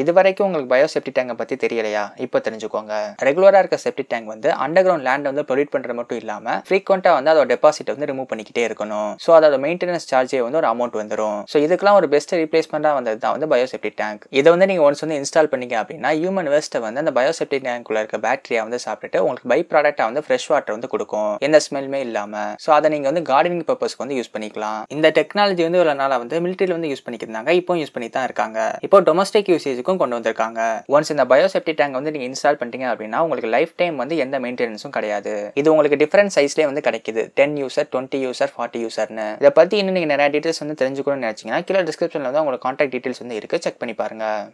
இது வரைக்கும் உங்களுக்கு பயோ செப்டி டேங்கை பற்றி தெரியலையா இப்போ தெரிஞ்சுக்கோங்க ரெகுலராக இருக்க செப்டி டேங்க் வந்து அண்டர் கிரவுண்ட் லேண்டை வந்து ப்ரொடியூட் பண்ணுற மட்டும் இல்லாமல் ஃப்ரீக்வெண்ட்டாக வந்து அதோட டெபாசிட் வந்து ரிமூவ் பண்ணிக்கிட்டே இருக்கணும் ஸோ அதோட மெயின்டெனன்ஸ் சார்ஜே வந்து ஒரு அமௌண்ட் வந்துடும் ஸோ இதுக்கெல்லாம் ஒரு பெஸ்ட் ரீப்ளேஸ்மெண்ட்டாக வந்தது தான் வந்து பயோசெப்டி டேங்க் இதை வந்து நீங்கள் ஒன்ஸ் வந்து இன்ஸ்டால் பண்ணிங்க அப்படின்னா ஹியூமன் வேஸ்ட்டை வந்து அந்த பயோசெப்டி டேங்க்குள்ள இருக்க பேட்டரியை வந்து சாப்பிட்டுட்டு உங்களுக்கு பை ப்ராடக்டாக வந்து ஃப்ரெஷ் வாட்டர் வந்து கொடுக்கும் எந்த ஸ்மெல்லுமே இல்லாமல் ஸோ அதை நீங்கள் வந்து கார்டனிங் பர்பஸ்க்கு வந்து யூஸ் பண்ணிக்கலாம் இந்த டெக்னாலஜி வந்து ஒரு நாளாக வந்து மிலிட்டரியில் வந்து யூஸ் பண்ணிக்கிறாங்க இப்போ யூஸ் பண்ணி தான் இருக்காங்க இப்போ டொமஸ்டிக் யூசேஜுக்கு இதுக்கும் கொண்டு வந்திருக்காங்க ஒன்ஸ் இந்த பயோசெப்டி டேங்க் வந்து நீங்க இன்ஸ்டால் பண்ணிட்டீங்க அப்படின்னா உங்களுக்கு லைஃப் டைம் வந்து எந்த மெயின்டெனன்ஸும் கிடையாது இது உங்களுக்கு டிஃப்ரெண்ட் சைஸ்லேயே வந்து கிடைக்குது ten user twenty user forty யூசர்னு இதை பத்தி இன்னும் நீங்க நிறைய டீட்டெயில்ஸ் வந்து தெரிஞ்சுக்கணும்னு நினைச்சீங்கன்னா கீழே டிஸ்கிரிப்ஷன்ல வந்து உங்களுக்கு கான்டாக்ட் டீட்டெயில்ஸ் வந்து இருக்கு செக் பண்ணி பாருங்க